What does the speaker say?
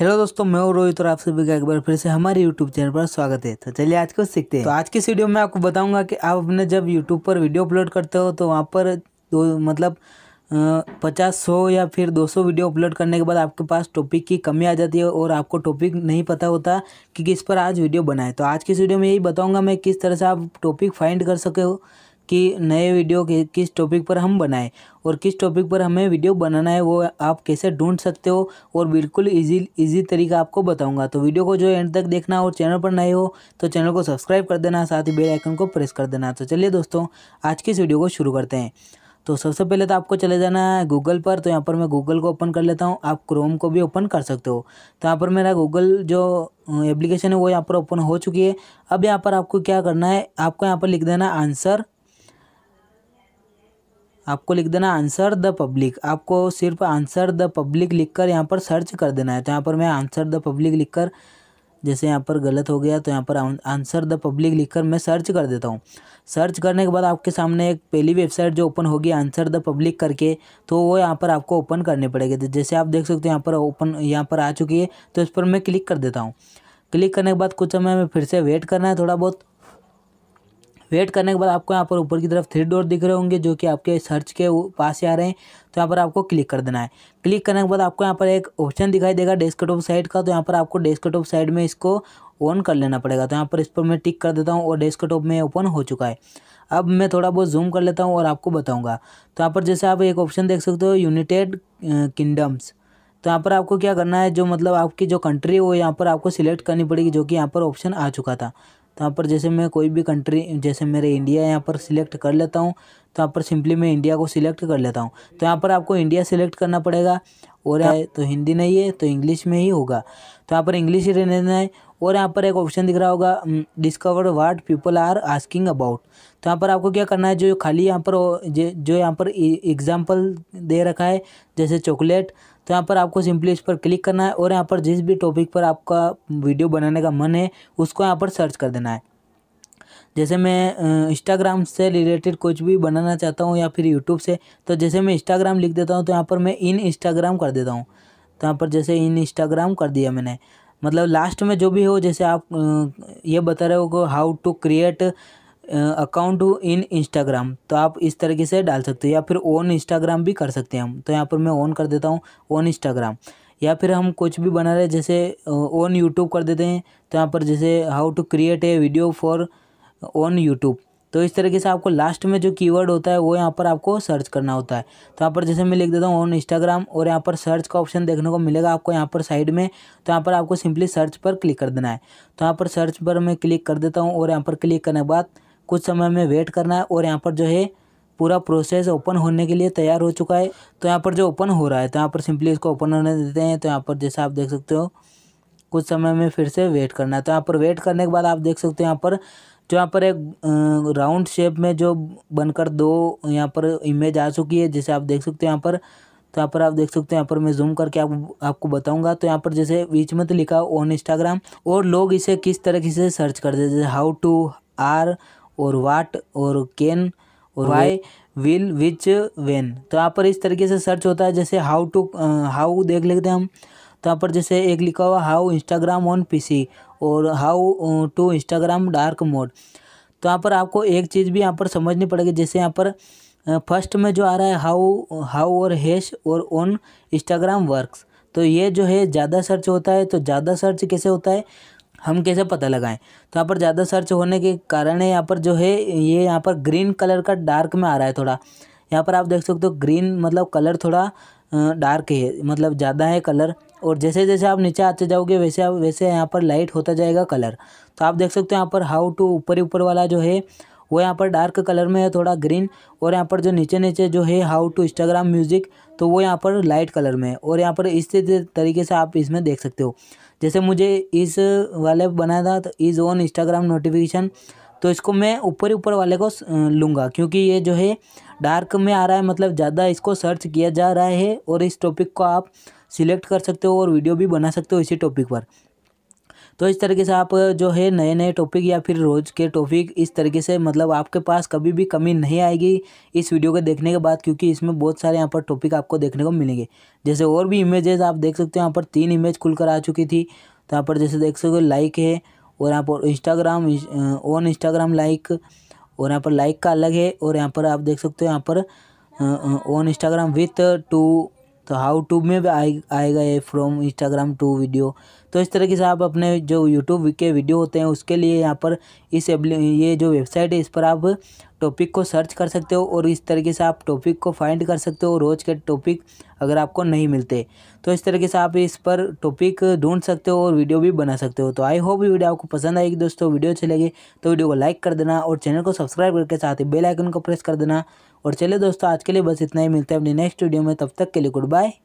hello दोस्तों मैं हूं रोहित और आप सभी का एक बार फिर से हमारे यूट्यूब चैनल पर स्वागत है तो चलिए आज को सीखते हैं तो आज की वीडियो में आपको बताऊंगा कि आप अपने जब यूट्यूब पर वीडियो अपलोड करते हो तो वहाँ पर दो मतलब पचास सौ या फिर दो सौ वीडियो अपलोड करने के बाद आपके पास टॉपिक की कमी आ जाती है और आपको टॉपिक नहीं पता होता कि किस पर आज वीडियो बनाए तो आज की वीडियो में यही बताऊँगा मैं किस तरह से आप टॉपिक फाइंड कर सके हो कि नए वीडियो के किस टॉपिक पर हम बनाएं और किस टॉपिक पर हमें वीडियो बनाना है वो आप कैसे ढूंढ सकते हो और बिल्कुल इजी इजी तरीका आपको बताऊंगा तो वीडियो को जो एंड तक देखना और चैनल पर नए हो तो चैनल को सब्सक्राइब कर देना साथ ही बेल आइकन को प्रेस कर देना तो चलिए दोस्तों आज की इस वीडियो को शुरू करते हैं तो सबसे पहले तो आपको चले जाना है गूगल पर तो यहाँ पर मैं गूगल को ओपन कर लेता हूँ आप क्रोम को भी ओपन कर सकते हो तो यहाँ पर मेरा गूगल जो एप्लीकेशन है वो यहाँ पर ओपन हो चुकी है अब यहाँ पर आपको क्या करना है आपको यहाँ पर लिख देना आंसर आपको लिख देना आंसर द पब्लिक आपको सिर्फ आंसर द पब्लिक लिखकर यहाँ पर सर्च कर देना है तो यहाँ पर मैं आंसर द पब्लिक लिखकर जैसे यहाँ पर गलत हो गया तो यहाँ पर आंसर द पब्लिक लिखकर मैं सर्च कर देता हूँ सर्च करने के बाद आपके सामने एक पहली वेबसाइट जो ओपन होगी आंसर द पब्लिक करके तो वो यहाँ पर आपको ओपन करने पड़ेगा तो जैसे आप देख सकते हो यहाँ पर ओपन यहाँ पर आ चुकी है तो इस पर मैं क्लिक कर देता हूँ क्लिक करने के बाद कुछ समय में फिर से वेट करना है थोड़ा बहुत वेट करने के बाद आपको यहाँ पर ऊपर की तरफ थ्री डोर दिख रहे होंगे जो कि आपके सर्च के पास आ रहे हैं तो यहाँ पर आपको क्लिक कर देना है क्लिक करने के बाद आपको यहाँ पर एक ऑप्शन दिखाई देगा डेस्कटॉप साइड का तो यहाँ पर आपको डेस्कटॉप साइड में इसको ऑन कर लेना पड़ेगा तो यहाँ पर इस पर मैं टिक कर देता हूँ और डेस्कटॉप में ओपन हो चुका है अब मैं थोड़ा बहुत जूम कर लेता हूँ और आपको बताऊँगा तो यहाँ पर जैसे आप एक ऑप्शन देख सकते हो यूनाइटेड किंगडम्स तो यहाँ पर आपको क्या करना है जो मतलब आपकी जो कंट्री है वो यहाँ पर आपको सिलेक्ट करनी पड़ेगी जो कि यहाँ पर ऑप्शन आ चुका था तो यहाँ पर जैसे मैं कोई भी कंट्री जैसे मेरे इंडिया यहाँ पर सिलेक्ट कर लेता हूँ तो यहाँ पर सिंपली मैं इंडिया को सिलेक्ट कर लेता हूँ तो यहाँ पर आपको इंडिया सिलेक्ट करना पड़ेगा और है तो हिंदी नहीं है तो इंग्लिश में ही होगा तो यहाँ पर इंग्लिश ही रहने देना है और यहाँ पर एक ऑप्शन दिख रहा होगा discover what people are asking about तो यहाँ पर आपको क्या करना है जो खाली यहाँ पर जो यहाँ पर एग्जाम्पल e, दे रखा है जैसे चॉकलेट तो यहाँ पर आपको सिंपली इस पर क्लिक करना है और यहाँ पर जिस भी टॉपिक पर आपका वीडियो बनाने का मन है उसको यहाँ पर सर्च कर देना है जैसे मैं इंस्टाग्राम से रिलेटेड कुछ भी बनाना चाहता हूँ या फिर यूट्यूब से तो जैसे मैं इंस्टाग्राम लिख देता हूँ तो यहाँ पर मैं इन इंस्टाग्राम कर देता हूँ तो यहाँ पर जैसे इन इंस्टाग्राम कर दिया मैंने मतलब लास्ट में जो भी हो जैसे आप ये बता रहे हो how to create account in Instagram तो आप इस तरीके से डाल सकते हो या फिर ओन इंस्टाग्राम भी कर सकते हैं हम तो यहाँ पर मैं ऑन कर देता हूँ ओन इंस्टाग्राम या फिर हम कुछ भी बना रहे जैसे ओन यूट्यूब कर देते हैं तो यहाँ पर जैसे how to create a video for own YouTube तो इस तरीके से आपको लास्ट में जो कीवर्ड होता है वो यहाँ पर आपको सर्च करना होता है तो यहाँ पर जैसे मैं लिख देता हूँ ऑन इंस्टाग्राम और यहाँ पर सर्च का ऑप्शन देखने को मिलेगा आपको यहाँ पर साइड में तो यहाँ पर आपको सिंपली सर्च पर क्लिक कर देना है तो यहाँ पर सर्च पर मैं क्लिक कर देता हूँ और यहाँ पर क्लिक करने के बाद कुछ समय में वेट करना है और यहाँ पर जो है पूरा प्रोसेस ओपन होने के लिए तैयार हो चुका है तो यहाँ पर जो ओपन हो रहा है तो यहाँ पर सिंपली इसको ओपन होने देते हैं तो यहाँ पर जैसा आप देख सकते हो कुछ समय में फिर से वेट करना है तो यहाँ पर वेट करने के बाद आप देख सकते हो यहाँ पर जो यहाँ पर एक राउंड शेप में जो बनकर दो यहाँ पर इमेज आ चुकी है जैसे आप देख सकते हो यहाँ पर तो यहाँ पर आप देख सकते हो यहाँ पर मैं जूम करके आप, आपको बताऊँगा तो यहाँ पर जैसे बीच में तो लिखा ऑन इंस्टाग्राम और लोग इसे किस तरीके से सर्च करते हैं जैसे हाउ टू आर और वाट और कैन और वाई विल विच वेन तो यहाँ पर इस तरीके से सर्च होता है जैसे हाउ टू हाउ देख लेते हैं हम तो यहाँ पर जैसे एक लिखा हुआ हाउ इंस्टाग्राम ऑन पीसी और how to Instagram dark mode तो यहाँ पर आपको एक चीज़ भी यहाँ पर समझनी पड़ेगी जैसे यहाँ पर फर्स्ट uh, में जो आ रहा है हाउ हाउ और हैश और ऑन इंस्टाग्राम वर्क्स तो ये जो है ज़्यादा सर्च होता है तो ज़्यादा सर्च कैसे होता है हम कैसे पता लगाएं तो यहाँ पर ज़्यादा सर्च होने के कारण है यहाँ पर जो है ये यहाँ पर ग्रीन कलर का डार्क में आ रहा है थोड़ा यहाँ पर आप देख सकते हो ग्रीन मतलब कलर थोड़ा डार्क है मतलब ज़्यादा है कलर और जैसे जैसे आप नीचे आते जाओगे वैसे आप वैसे यहाँ पर लाइट होता जाएगा कलर तो आप देख सकते हो यहाँ पर हाउ टू ऊपर ऊपर वाला जो है वो यहाँ पर डार्क कलर में है थोड़ा ग्रीन और यहाँ पर जो नीचे नीचे जो है हाउ टू इंस्टाग्राम म्यूज़िक तो वो यहाँ पर लाइट कलर में है और यहाँ पर इस तरीके से आप इसमें देख सकते हो जैसे मुझे इस वाले बनाया था तो इज़ ऑन इंस्टाग्राम नोटिफिकेशन तो इसको मैं ऊपर ऊपर वाले को लूँगा क्योंकि ये जो है डार्क में आ रहा है मतलब ज़्यादा इसको सर्च किया जा रहा है और इस टॉपिक को आप सिलेक्ट कर सकते हो और वीडियो भी बना सकते हो इसी टॉपिक पर तो इस तरीके से आप जो है नए नए टॉपिक या फिर रोज़ के टॉपिक इस तरीके से मतलब आपके पास कभी भी कमी नहीं आएगी इस वीडियो को देखने के बाद क्योंकि इसमें बहुत सारे यहाँ पर टॉपिक आपको देखने को मिलेंगे जैसे और भी इमेजेस आप देख सकते हो यहाँ पर तीन इमेज खुलकर आ चुकी थी तो यहाँ पर जैसे देख सकते हो लाइक है और यहाँ पर इंस्टाग्राम ऑन इंस्टाग्राम लाइक और यहाँ पर लाइक का अलग है और यहाँ पर आप देख सकते हो यहाँ पर ऑन इंस्टाग्राम विथ टू तो हाउ टू में भी आए, आएगा ये फ्रॉम इंस्टाग्राम टू वीडियो तो इस तरीके से आप अपने जो यूट्यूब के वीडियो होते हैं उसके लिए यहाँ पर इस ये जो वेबसाइट है इस पर आप टॉपिक को सर्च कर सकते हो और इस तरीके से आप टॉपिक को फाइंड कर सकते हो रोज़ के टॉपिक अगर आपको नहीं मिलते तो इस तरीके से आप इस पर टॉपिक ढूंढ सकते हो और वीडियो भी बना सकते हो तो आई होप वीडियो आपको पसंद आएगी दोस्तों वीडियो अच्छी लगे तो वीडियो को लाइक कर देना और चैनल को सब्सक्राइब करके साथ ही बेलाइकन को प्रेस कर देना और चलिए दोस्तों आज के लिए बस इतना ही मिलते हैं अपनी नेक्स्ट वीडियो में तब तक के लिए गुड बाय